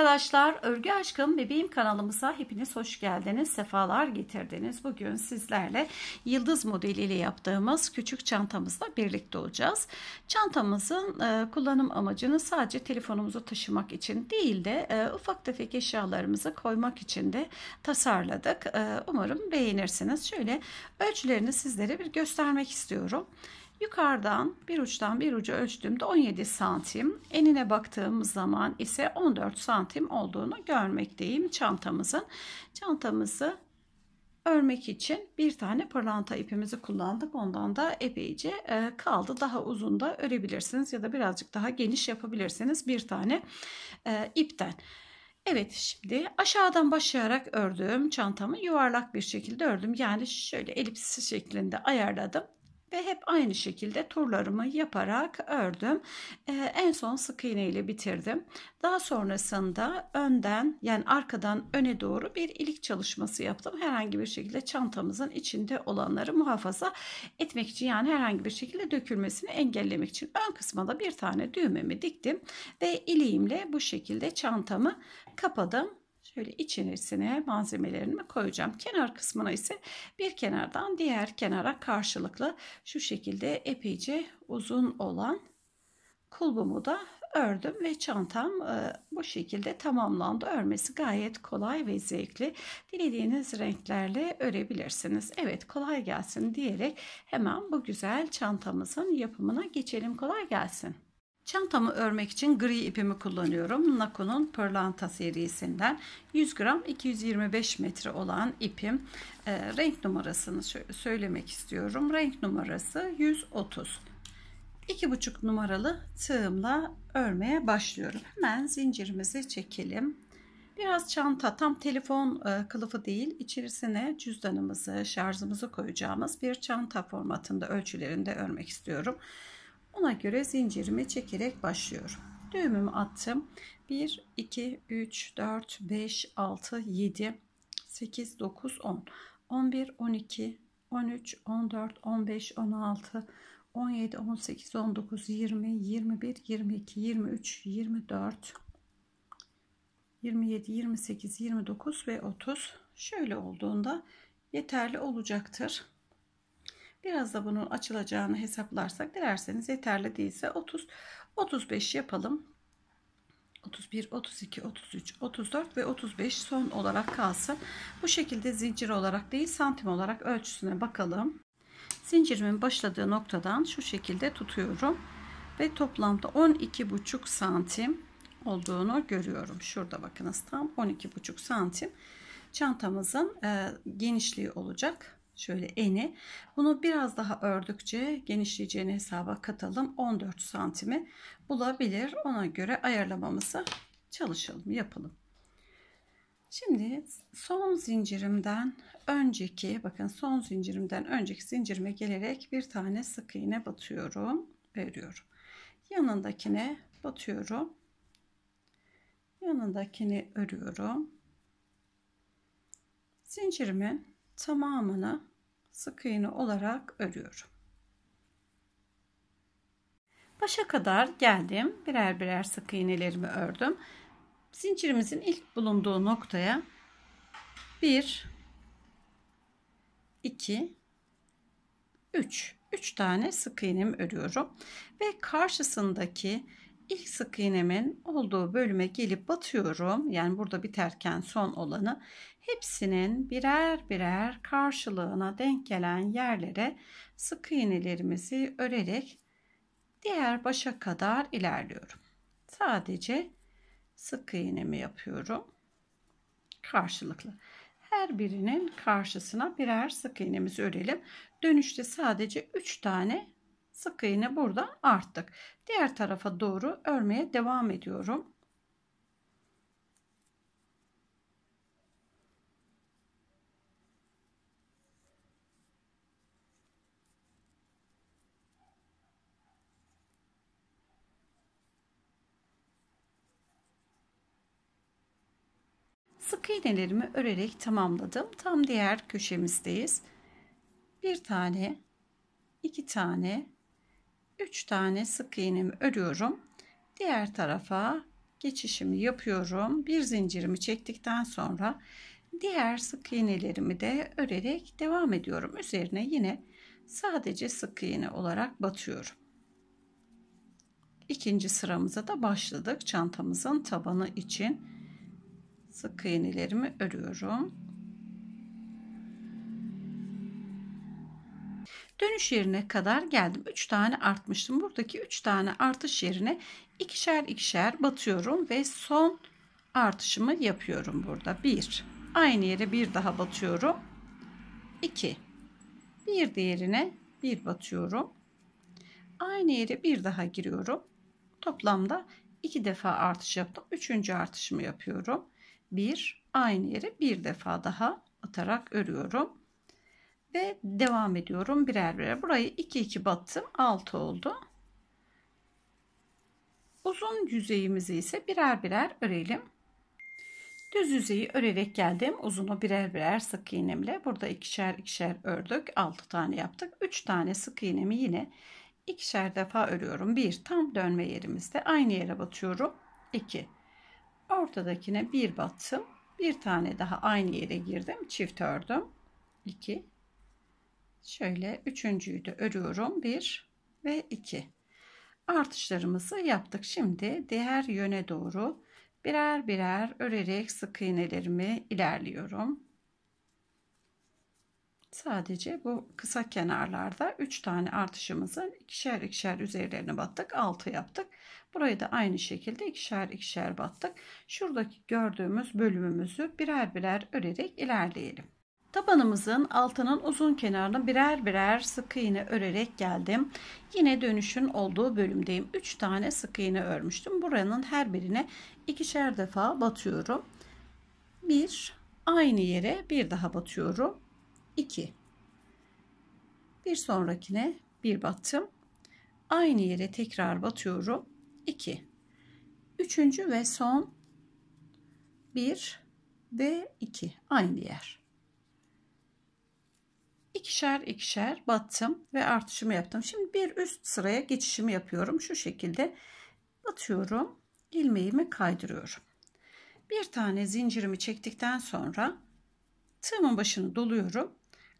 arkadaşlar Örgü Aşkım Bebeğim kanalımıza hepiniz hoş geldiniz. Sefalar getirdiniz. Bugün sizlerle yıldız modeliyle yaptığımız küçük çantamızla birlikte olacağız. Çantamızın e, kullanım amacını sadece telefonumuzu taşımak için değil de e, ufak tefek eşyalarımızı koymak için de tasarladık. E, umarım beğenirsiniz. Şöyle ölçülerini sizlere bir göstermek istiyorum. Yukarıdan bir uçtan bir ucu ölçtüğümde 17 santim. Enine baktığımız zaman ise 14 santim olduğunu görmekteyim çantamızın. Çantamızı örmek için bir tane pırlanta ipimizi kullandık. Ondan da epeyce e, kaldı. Daha uzun da örebilirsiniz ya da birazcık daha geniş yapabilirsiniz bir tane e, ipten. Evet şimdi aşağıdan başlayarak ördüğüm çantamı yuvarlak bir şekilde ördüm. Yani şöyle elipsi şeklinde ayarladım ve hep aynı şekilde turlarımı yaparak ördüm. Ee, en son sık iğne ile bitirdim. Daha sonrasında önden yani arkadan öne doğru bir ilik çalışması yaptım. Herhangi bir şekilde çantamızın içinde olanları muhafaza etmek için yani herhangi bir şekilde dökülmesini engellemek için ön kısma bir tane düğmemi diktim ve iliğimle bu şekilde çantamı kapadım Şöyle içerisine malzemelerimi koyacağım. Kenar kısmına ise bir kenardan diğer kenara karşılıklı şu şekilde epeyce uzun olan kulbumu da ördüm ve çantam e, bu şekilde tamamlandı. Örmesi gayet kolay ve zevkli. Dilediğiniz renklerle örebilirsiniz. Evet kolay gelsin diyerek hemen bu güzel çantamızın yapımına geçelim. Kolay gelsin. Çantamı örmek için gri ipimi kullanıyorum. Nako'nun Pırlanta serisinden 100 gram 225 metre olan ipim. E, renk numarasını söylemek istiyorum. Renk numarası 130. 2,5 numaralı tığımla örmeye başlıyorum. Hemen zincirimizi çekelim. Biraz çanta tam telefon e, kılıfı değil içerisine cüzdanımızı şarjımızı koyacağımız bir çanta formatında ölçülerinde örmek istiyorum. Ona göre zincirimi çekerek başlıyorum. Düğümümü attım. 1, 2, 3, 4, 5, 6, 7, 8, 9, 10, 11, 12, 13, 14, 15, 16, 17, 18, 19, 20, 21, 22, 23, 24, 27, 28, 29 ve 30 şöyle olduğunda yeterli olacaktır. Biraz da bunun açılacağını hesaplarsak dilerseniz yeterli değilse 30 35 yapalım. 31, 32, 33, 34 ve 35 son olarak kalsın. Bu şekilde zincir olarak değil santim olarak ölçüsüne bakalım. Zincirimin başladığı noktadan şu şekilde tutuyorum. Ve toplamda 12,5 santim olduğunu görüyorum. Şurada bakınız tam 12,5 santim çantamızın e, genişliği olacak şöyle eni. Bunu biraz daha ördükçe genişleyeceğini hesaba katalım. 14 santimi bulabilir. Ona göre ayarlamamızı çalışalım, yapalım. Şimdi son zincirimden önceki bakın son zincirimden önceki zincirime gelerek bir tane sık iğne batıyorum veriyorum. Yanındakine batıyorum. Yanındakini örüyorum. Zincirimin tamamını sık iğne olarak örüyorum. Başa kadar geldim. Birer birer sık iğnelerimi ördüm. Zincirimizin ilk bulunduğu noktaya 1 2 3 3 tane sık iğnemi örüyorum ve karşısındaki ilk sık iğnemin olduğu bölüme gelip batıyorum. Yani burada biterken son olanı hepsinin birer birer karşılığına denk gelen yerlere sık iğnelerimizi örerek diğer başa kadar ilerliyorum. Sadece sık iğnemi yapıyorum. Karşılıklı. Her birinin karşısına birer sık iğnemizi örelim. Dönüşte sadece 3 tane sık iğne burada arttık. Diğer tarafa doğru örmeye devam ediyorum. Sık iğnelerimi örerek tamamladım. Tam diğer köşemizdeyiz. Bir tane, iki tane, 3 tane sık iğnemi örüyorum. Diğer tarafa geçişimi yapıyorum. Bir zincirimi çektikten sonra diğer sık iğnelerimi de örerek devam ediyorum. Üzerine yine sadece sık iğne olarak batıyorum. İkinci sıramıza da başladık. Çantamızın tabanı için sık iğnelerimi örüyorum. Dönüş yerine kadar geldim. 3 tane artmıştım. Buradaki 3 tane artış yerine ikişer ikişer batıyorum ve son artışımı yapıyorum burada. 1. Aynı yere bir daha batıyorum. 2. Bir diğerine bir batıyorum. Aynı yere bir daha giriyorum. Toplamda iki defa artış yaptım. Üçüncü artışımı yapıyorum. Bir aynı yere bir defa daha atarak örüyorum. Ve devam ediyorum birer birer. Burayı 2 2 battım. 6 oldu. Uzun yüzeyimizi ise birer birer örelim. Düz yüzeyi örerek geldim. Uzunu birer birer sık iğnemle burada ikişer ikişer ördük. 6 tane yaptık. 3 tane sık iğnemi yine ikişer defa örüyorum. Bir tam dönme yerimizde aynı yere batıyorum. 2 ortadakine bir battım. Bir tane daha aynı yere girdim. Çift ördüm. 2 Şöyle üçüncüyü de örüyorum. Bir ve iki. Artışlarımızı yaptık. Şimdi diğer yöne doğru birer birer örerek sık iğnelerimi ilerliyorum. Sadece bu kısa kenarlarda 3 tane artışımızı ikişer ikişer üzerlerine battık. 6 yaptık. Burayı da aynı şekilde ikişer ikişer battık. Şuradaki gördüğümüz bölümümüzü birer birer örerek ilerleyelim. Tabanımızın altının uzun kenarını birer birer sık iğne örerek geldim. Yine dönüşün olduğu bölümdeyim. 3 tane sık iğne örmüştüm. Buranın her birine ikişer defa batıyorum. 1 aynı yere bir daha batıyorum. 2 bir sonrakine bir battım. Aynı yere tekrar batıyorum. 2 Üçüncü ve son 1 ve 2 aynı yer ikişer ikişer battım ve artışımı yaptım. Şimdi bir üst sıraya geçişimi yapıyorum. Şu şekilde batıyorum. ilmeğimi kaydırıyorum. Bir tane zincirimi çektikten sonra tığımın başını doluyorum.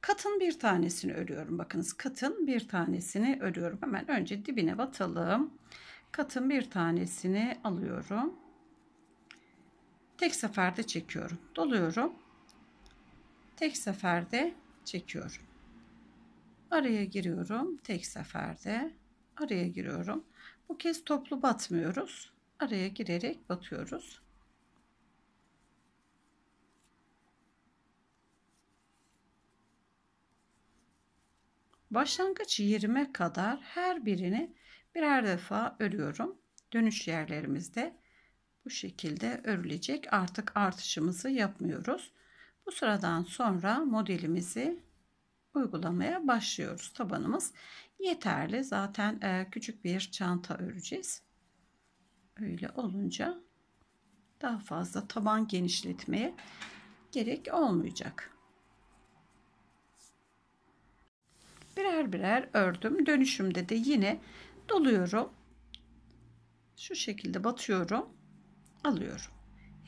Katın bir tanesini örüyorum. Bakınız katın bir tanesini örüyorum. Hemen önce dibine batalım. Katın bir tanesini alıyorum. Tek seferde çekiyorum. Doluyorum. Tek seferde çekiyorum. Araya giriyorum. Tek seferde araya giriyorum. Bu kez toplu batmıyoruz. Araya girerek batıyoruz. Başlangıç 20 kadar her birini birer defa örüyorum. Dönüş yerlerimizde bu şekilde örülecek. Artık artışımızı yapmıyoruz. Bu sıradan sonra modelimizi uygulamaya başlıyoruz. Tabanımız yeterli. Zaten e, küçük bir çanta öreceğiz. Öyle olunca daha fazla taban genişletmeye gerek olmayacak. Birer birer ördüm. Dönüşümde de yine doluyorum. Şu şekilde batıyorum. Alıyorum.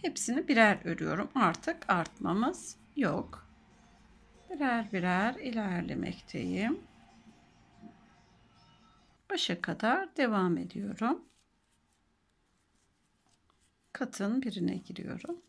Hepsini birer örüyorum. Artık artmamız yok birer birer ilerlemekteyim. Başa kadar devam ediyorum. Katın birine giriyorum.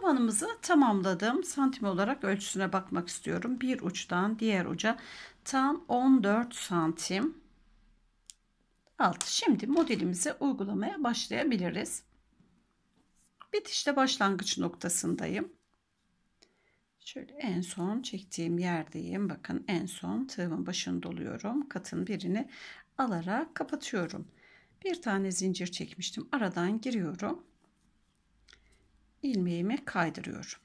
tabanımızı tamamladım. Santim olarak ölçüsüne bakmak istiyorum. Bir uçtan diğer uca tam 14 santim. Alt. Şimdi modelimizi uygulamaya başlayabiliriz. Bitişte başlangıç noktasındayım. Şöyle en son çektiğim yerdeyim. Bakın en son tığımın başını doluyorum. Katın birini alarak kapatıyorum. Bir tane zincir çekmiştim. Aradan giriyorum ilmeğimi kaydırıyorum.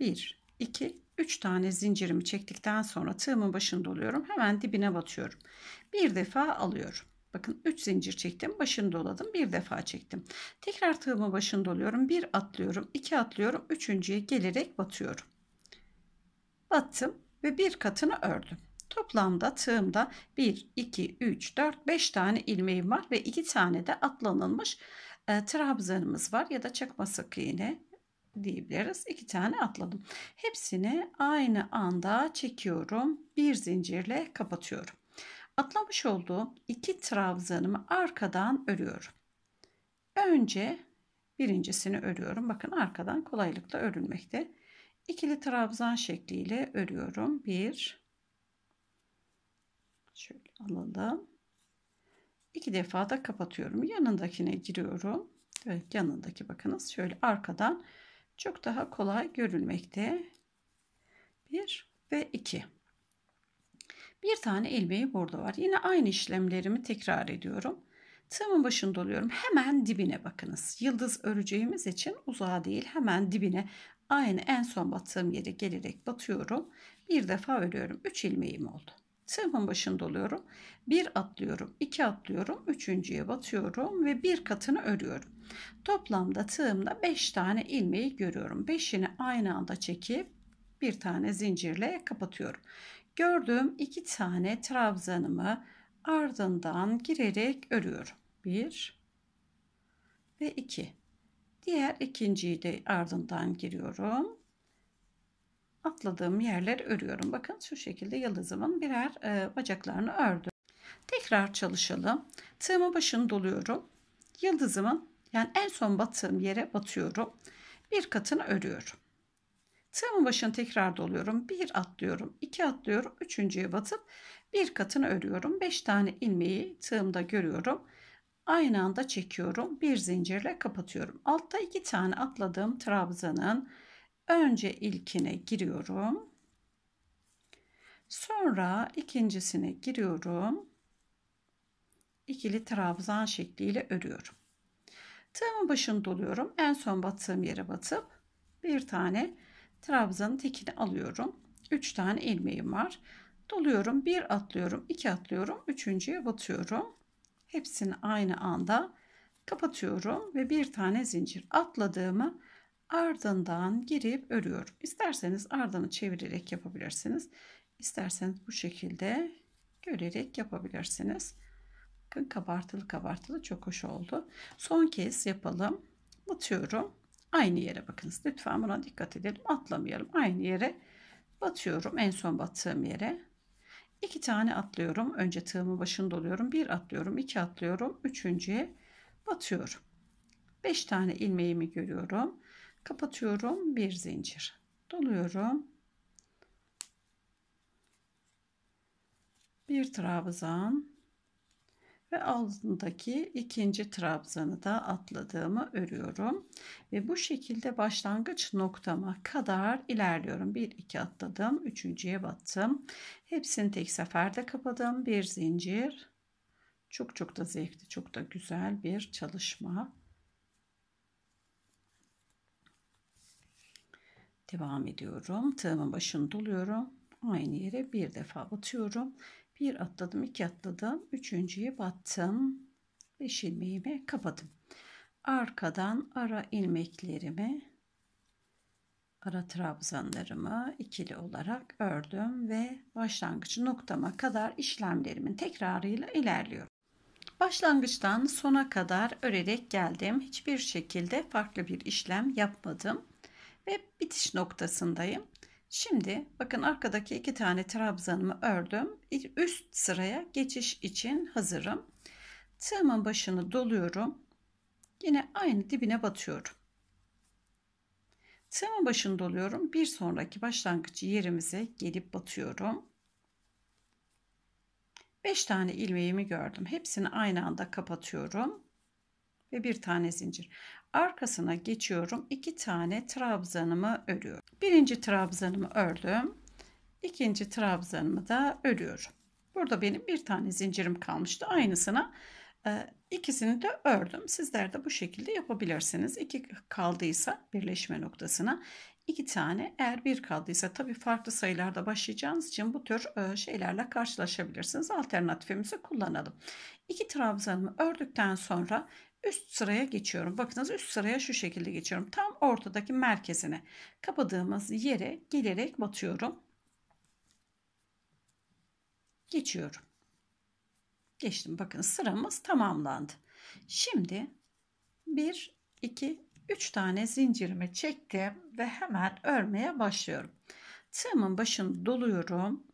1, 2, 3 tane zincirimi çektikten sonra tığımın başını doluyorum. Hemen dibine batıyorum. Bir defa alıyorum. Bakın 3 zincir çektim. Başını doladım. Bir defa çektim. Tekrar tığımın başını doluyorum. Bir atlıyorum. iki atlıyorum. Üçüncüye gelerek batıyorum. Battım ve bir katını ördüm. Toplamda tığımda 1, 2, 3, 4, 5 tane ilmeğim var ve 2 tane de atlanılmış e, trabzanımız var ya da çakma sık iğne diyebiliriz. İki tane atladım. Hepsini aynı anda çekiyorum. Bir zincirle kapatıyorum. Atlamış olduğum iki trabzanımı arkadan örüyorum. Önce birincisini örüyorum. Bakın arkadan kolaylıkla örülmekte. İkili trabzan şekliyle örüyorum. Bir şöyle alalım iki defa da kapatıyorum. Yanındakine giriyorum. Evet yanındaki bakınız şöyle arkadan çok daha kolay görülmekte. 1 ve 2. Bir tane ilmeği burada var. Yine aynı işlemlerimi tekrar ediyorum. Tığımın başını doluyorum. Hemen dibine bakınız. Yıldız öreceğimiz için uzağa değil hemen dibine aynı en son battığım yere gelerek batıyorum. Bir defa örüyorum. 3 ilmeğim oldu. Sınıfın başında oluyorum. Bir atlıyorum, iki atlıyorum, üçüncüye batıyorum ve bir katını örüyorum. Toplamda tığımda beş tane ilmeği görüyorum. Beşini aynı anda çekip bir tane zincirle kapatıyorum. Gördüğüm iki tane trabzanımı ardından girerek örüyorum. Bir ve iki. Diğer ikinciyi de ardından giriyorum atladığım yerleri örüyorum. Bakın şu şekilde yıldızımın birer e, bacaklarını ördüm. Tekrar çalışalım. Tığımı başını doluyorum. Yıldızımın yani en son battığım yere batıyorum. Bir katını örüyorum. Tığımın başını tekrar doluyorum. Bir atlıyorum, iki atlıyorum, üçüncüye batıp bir katını örüyorum. Beş tane ilmeği tığımda görüyorum. Aynı anda çekiyorum. Bir zincirle kapatıyorum. Altta iki tane atladığım trabzanın Önce ilkine giriyorum. Sonra ikincisine giriyorum. İkili trabzan şekliyle örüyorum. Tığımın başını doluyorum. En son battığım yere batıp bir tane trabzanın tekini alıyorum. 3 tane ilmeğim var. Doluyorum. Bir atlıyorum. iki atlıyorum. Üçüncüye batıyorum. Hepsini aynı anda kapatıyorum ve bir tane zincir atladığımı ardından girip örüyorum. İsterseniz ardını çevirerek yapabilirsiniz. İsterseniz bu şekilde görerek yapabilirsiniz. Bakın kabartılı kabartılı çok hoş oldu. Son kez yapalım. Batıyorum. Aynı yere bakınız. Lütfen buna dikkat edelim. Atlamayalım. Aynı yere batıyorum. En son battığım yere. İki tane atlıyorum. Önce tığımı başında doluyorum. Bir atlıyorum. iki atlıyorum. Üçüncüye batıyorum. Beş tane ilmeğimi görüyorum kapatıyorum bir zincir doluyorum bir trabzan ve altındaki ikinci trabzanı da atladığımı örüyorum ve bu şekilde başlangıç noktama kadar ilerliyorum bir iki atladım üçüncüye battım hepsini tek seferde kapadım bir zincir çok çok da zevkli çok da güzel bir çalışma Devam ediyorum. Tığımın başını doluyorum. Aynı yere bir defa batıyorum. Bir atladım, iki atladım. Üçüncüye battım. Beş ilmeğimi kapadım. Arkadan ara ilmeklerimi ara trabzanlarımı ikili olarak ördüm ve başlangıç noktama kadar işlemlerimin tekrarıyla ilerliyorum. Başlangıçtan sona kadar örerek geldim. Hiçbir şekilde farklı bir işlem yapmadım ve bitiş noktasındayım. Şimdi bakın arkadaki iki tane trabzanımı ördüm. Üst sıraya geçiş için hazırım. Tığımın başını doluyorum. Yine aynı dibine batıyorum. Tığımın başını doluyorum. Bir sonraki başlangıç yerimize gelip batıyorum. 5 tane ilmeğimi gördüm. Hepsini aynı anda kapatıyorum ve bir tane zincir. Arkasına geçiyorum. 2 tane trabzanımı örüyorum. Birinci trabzanımı ördüm. İkinci trabzanımı da örüyorum. Burada benim bir tane zincirim kalmıştı. Aynısına e, ikisini de ördüm. Sizler de bu şekilde yapabilirsiniz. İki kaldıysa birleşme noktasına iki tane eğer bir kaldıysa tabii farklı sayılarda başlayacağınız için bu tür e, şeylerle karşılaşabilirsiniz. Alternatifimizi kullanalım. İki trabzanımı ördükten sonra üst sıraya geçiyorum. Bakınız üst sıraya şu şekilde geçiyorum. Tam ortadaki merkezine kapadığımız yere gelerek batıyorum. Geçiyorum. Geçtim. Bakın sıramız tamamlandı. Şimdi 1, 2, 3 tane zincirimi çektim ve hemen örmeye başlıyorum. Tığımın başını doluyorum.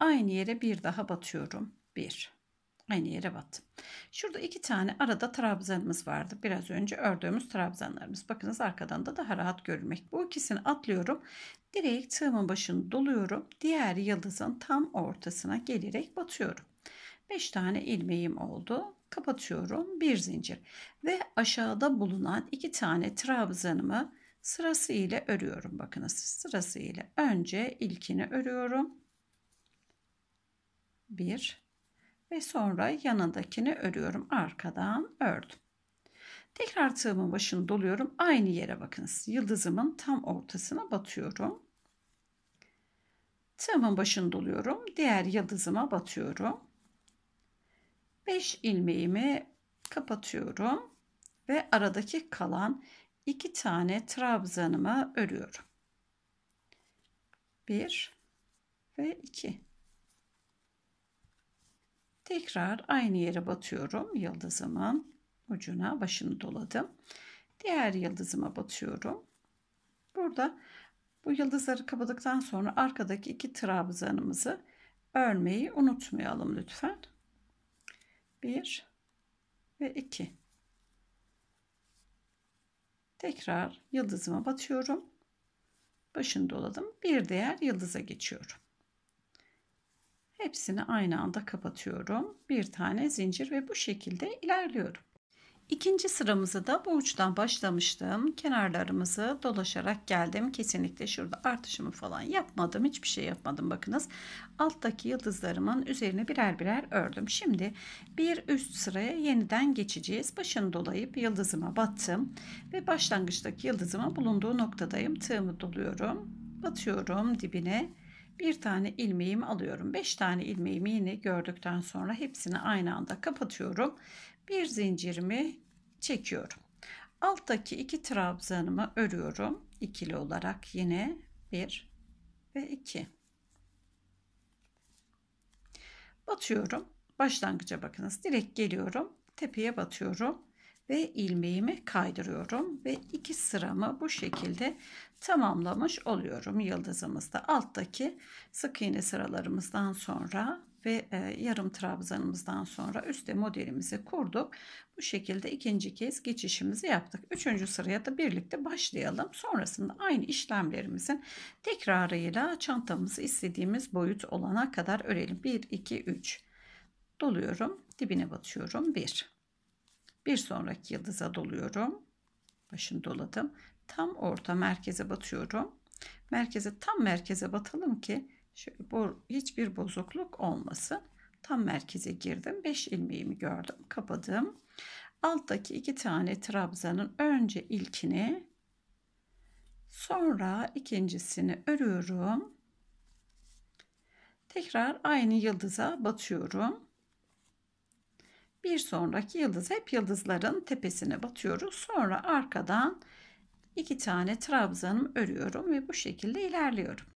Aynı yere bir daha batıyorum. 1 Aynı yere battım. Şurada iki tane arada trabzanımız vardı. Biraz önce ördüğümüz trabzanlarımız. Bakınız arkadan da daha rahat görülmek. Bu ikisini atlıyorum. Direkt tığımın başını doluyorum. Diğer yıldızın tam ortasına gelerek batıyorum. 5 tane ilmeğim oldu. Kapatıyorum. Bir zincir. Ve aşağıda bulunan iki tane trabzanımı sırasıyla örüyorum. Bakınız sırasıyla önce ilkini örüyorum. 1 ve sonra yanındakini örüyorum. Arkadan ördüm. Tekrar tığımın başını doluyorum. Aynı yere bakınız. Yıldızımın tam ortasına batıyorum. Tığımın başını doluyorum. Diğer yıldızıma batıyorum. 5 ilmeğimi kapatıyorum ve aradaki kalan iki tane trabzanımı örüyorum. 1 ve 2 Tekrar aynı yere batıyorum. Yıldızımın ucuna başını doladım. Diğer yıldızıma batıyorum. Burada bu yıldızları kapadıktan sonra arkadaki iki trabzanımızı örmeyi unutmayalım lütfen. 1 ve 2. Tekrar yıldızıma batıyorum. Başını doladım. Bir diğer yıldıza geçiyorum. Hepsini aynı anda kapatıyorum. Bir tane zincir ve bu şekilde ilerliyorum. İkinci sıramızı da bu uçtan başlamıştım. Kenarlarımızı dolaşarak geldim. Kesinlikle şurada artışımı falan yapmadım. Hiçbir şey yapmadım bakınız. Alttaki yıldızlarımın üzerine birer birer ördüm. Şimdi bir üst sıraya yeniden geçeceğiz. Başını dolayıp yıldızıma battım. Ve başlangıçtaki yıldızıma bulunduğu noktadayım. Tığımı doluyorum. Batıyorum dibine bir tane ilmeğimi alıyorum. 5 tane ilmeğimi yine gördükten sonra hepsini aynı anda kapatıyorum. Bir zincirimi çekiyorum. Alttaki iki trabzanımı örüyorum. ikili olarak yine 1 ve 2. Batıyorum. Başlangıca bakınız. Direkt geliyorum. Tepeye batıyorum ve ilmeğimi kaydırıyorum ve iki sıramı bu şekilde tamamlamış oluyorum yıldızımızda alttaki sık iğne sıralarımızdan sonra ve e, yarım trabzanımızdan sonra üstte modelimizi kurduk. Bu şekilde ikinci kez geçişimizi yaptık. Üçüncü sıraya da birlikte başlayalım. Sonrasında aynı işlemlerimizin tekrarıyla çantamızı istediğimiz boyut olana kadar örelim. 1, 2, 3 doluyorum. Dibine batıyorum. 1 bir sonraki yıldıza doluyorum. Başını doladım. Tam orta merkeze batıyorum. Merkeze tam merkeze batalım ki şöyle bo hiçbir bozukluk olmasın. Tam merkeze girdim. 5 ilmeğimi gördüm. Kapadım. Alttaki iki tane trabzanın önce ilkini sonra ikincisini örüyorum. Tekrar aynı yıldıza batıyorum bir sonraki yıldız hep yıldızların tepesine batıyoruz. Sonra arkadan iki tane trabzanım örüyorum ve bu şekilde ilerliyorum.